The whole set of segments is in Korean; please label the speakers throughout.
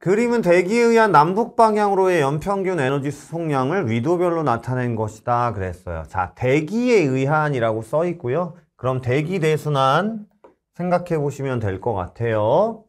Speaker 1: 그림은 대기에 의한 남북 방향으로의 연평균 에너지 수송량을 위도별로 나타낸 것이다 그랬어요. 자, 대기에 의한이라고 써 있고요. 그럼 대기 대순환 생각해 보시면 될 것 같아요.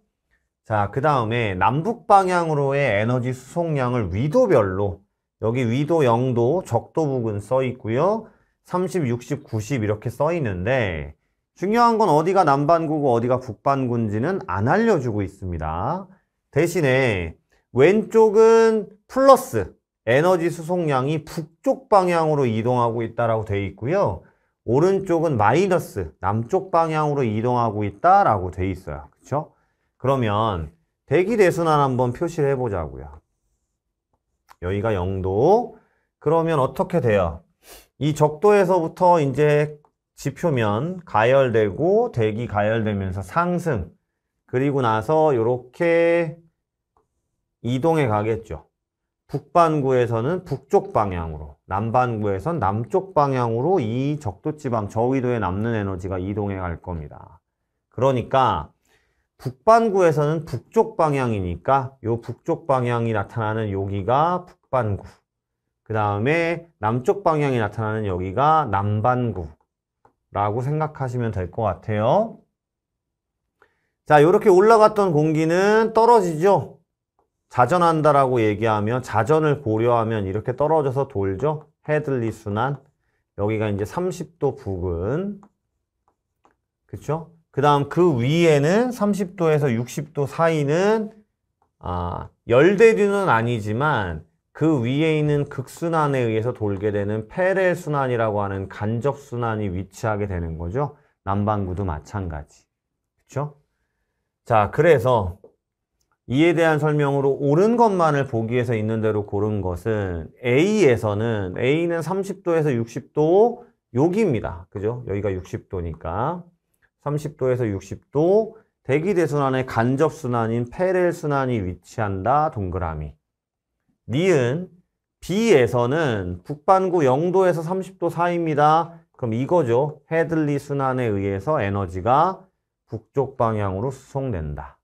Speaker 1: 자, 그 다음에 남북 방향으로의 에너지 수송량을 위도별로 여기 위도 영도 적도 부근 써 있고요. 30, 60, 90 이렇게 써 있는데 중요한 건 어디가 남반구고 어디가 북반구인지는 안 알려주고 있습니다. 대신에 왼쪽은 플러스 에너지 수송량이 북쪽 방향으로 이동하고 있다라고 되어 있고요. 오른쪽은 마이너스 남쪽 방향으로 이동하고 있다라고 되어 있어요. 그렇죠? 그러면 대기 대순환 한번 표시를 해보자고요. 여기가 0도. 그러면 어떻게 돼요? 이 적도에서부터 이제 지표면 가열되고 대기 가열되면서 상승 그리고 나서 이렇게 이동해 가겠죠. 북반구에서는 북쪽 방향으로, 남반구에선 남쪽 방향으로 이 적도지방, 저위도에 남는 에너지가 이동해 갈 겁니다. 그러니까 북반구에서는 북쪽 방향이니까 이 북쪽 방향이 나타나는 여기가 북반구, 그 다음에 남쪽 방향이 나타나는 여기가 남반구라고 생각하시면 될 것 같아요. 자 이렇게 올라갔던 공기는 떨어지죠. 자전한다라고 얘기하면 자전을 고려하면 이렇게 떨어져서 돌죠. 헤들리 순환 여기가 이제 30도 부근 그쵸? 그 다음 그 위에는 30도에서 60도 사이는 아, 열대류는 아니지만 그 위에 있는 극순환에 의해서 돌게 되는 페레순환이라고 하는 간접순환이 위치하게 되는 거죠. 난방구도 마찬가지. 그쵸? 자, 그래서 이에 대한 설명으로 옳은 것만을 보기에서 있는 대로 고른 것은 A에서는 A는 30도에서 60도 여기입니다. 그죠? 여기가 60도니까 30도에서 60도 대기대순환의 간접순환인 페렐순환이 위치한다. 동그라미 니은 B에서는 북반구 0도에서 30도 사이입니다. 그럼 이거죠. 헤들리 순환에 의해서 에너지가 북쪽 방향으로 수송된다.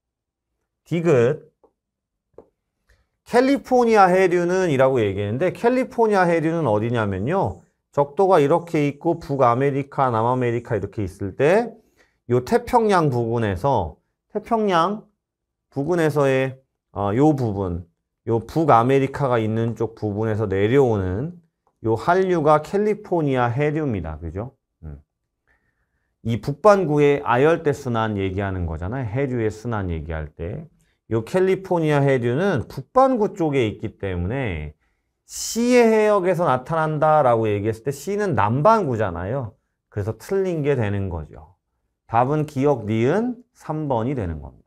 Speaker 1: 디귿 캘리포니아 해류는 이라고 얘기했는데 캘리포니아 해류는 어디냐면요. 적도가 이렇게 있고 북아메리카, 남아메리카 이렇게 있을 때요 태평양 부근에서 태평양 부근에서의 어, 요 부분, 요 북아메리카가 있는 쪽 부분에서 내려오는 요 한류가 캘리포니아 해류입니다. 그죠? 이 북반구의 아열대 순환 얘기하는 거잖아요. 해류의 순환 얘기할 때. 이 캘리포니아 해류는 북반구 쪽에 있기 때문에 C의 해역에서 나타난다라고 얘기했을 때 C는 남반구잖아요. 그래서 틀린 게 되는 거죠. 답은 기억 니은 3번이 되는 겁니다.